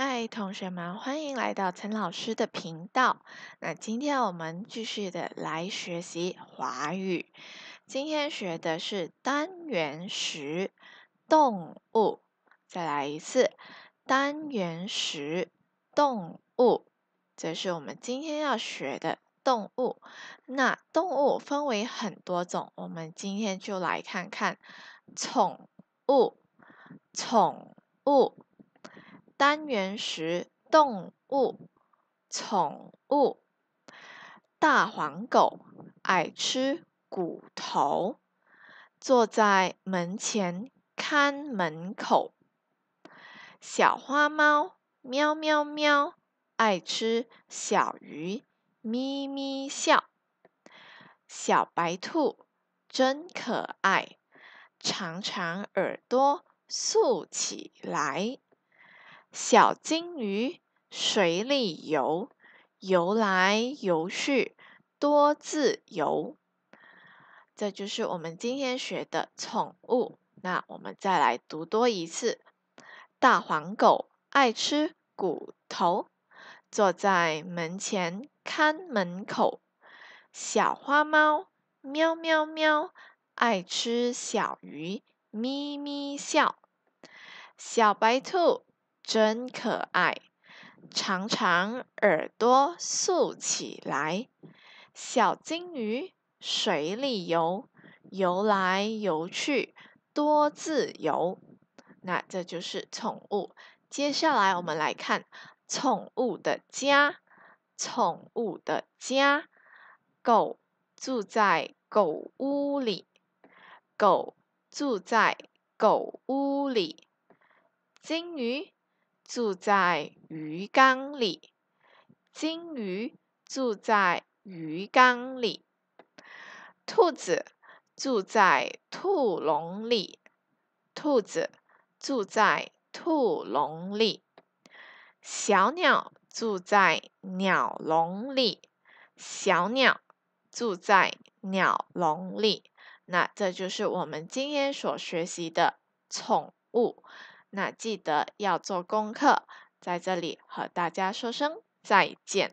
嗨，同学们，欢迎来到陈老师的频道。那今天我们继续的来学习华语。今天学的是单元时动物。再来一次，单元时动物，这是我们今天要学的动物。那动物分为很多种，我们今天就来看看宠物，宠物。单元时，动物，宠物，大黄狗爱吃骨头，坐在门前看门口。小花猫喵喵喵，爱吃小鱼，咪咪笑。小白兔真可爱，长长耳朵竖起来。小金鱼水里游，游来游去多自由。这就是我们今天学的宠物。那我们再来读多一次。大黄狗爱吃骨头，坐在门前看门口。小花猫喵喵喵，爱吃小鱼咪咪笑。小白兔。真可爱，长长耳朵竖起来。小金鱼水里游，游来游去多自由。那这就是宠物。接下来我们来看宠物的家。宠物的家，狗住在狗屋里，狗住在狗屋里，金鱼。住在鱼缸里，金鱼住在鱼缸里，兔子住在兔笼里，兔子住在兔笼里，小鸟住在鸟笼里，小鸟住在鸟笼里。那这就是我们今天所学习的宠物。那记得要做功课，在这里和大家说声再见。